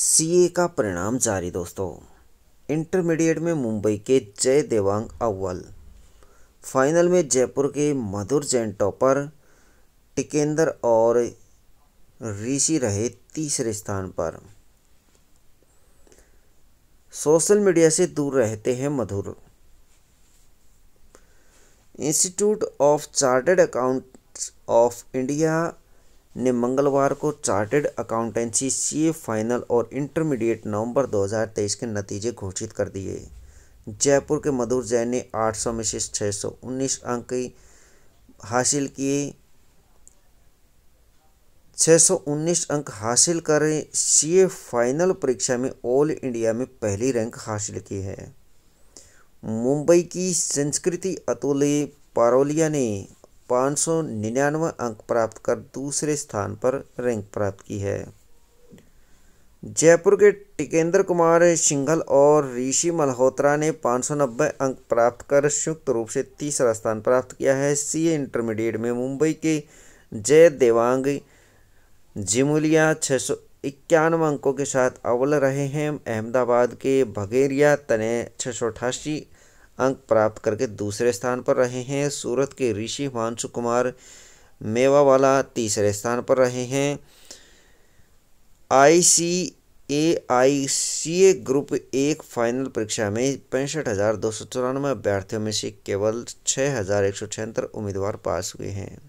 CA का परिणाम जारी दोस्तों इंटरमीडिएट में मुंबई के जय देवांग अव्वल फाइनल में जयपुर के मधुर जैन टॉपर टिकेंद्र और ऋषि रहे तीसरे स्थान पर सोशल मीडिया से दूर रहते हैं मधुर institute of chartered account of India ने मंगलवार को चार्टेड अकाउंटेंसी सी फाइनल और इंटरमीडिएट नवंबर 2023 के नतीजे घोषित कर दिए जयपुर के मधुर जैन ने 800 में से 619 अंक हासिल किए 619 अंक हासिल कर सीए फाइनल परीक्षा में ऑल इंडिया में पहली रैंक हासिल की है मुंबई की संस्कृति अतुल पारोलिया ने पाँच सौ निन्यानवे अंक प्राप्त कर दूसरे स्थान पर रैंक प्राप्त की है जयपुर के टिकेंद्र कुमार सिंघल और ऋषि मल्होत्रा ने 590 अंक प्राप्त कर संयुक्त रूप से तीसरा स्थान प्राप्त किया है सी इंटरमीडिएट में मुंबई के जय देवांग जिमुलिया छः सौ इक्यानवे अंकों के साथ अव्वल रहे हैं अहमदाबाद के भगेरिया तने छः सौ अठासी अंक प्राप्त करके दूसरे स्थान पर रहे हैं सूरत के ऋषि हिमांशु कुमार मेवावाला तीसरे स्थान पर रहे हैं आई सी ए आई सी ए ग्रुप एक फाइनल परीक्षा में पैंसठ हज़ार दो सौ चौरानवे अभ्यर्थियों में से केवल छः हज़ार एक सौ छिहत्तर उम्मीदवार पास हुए हैं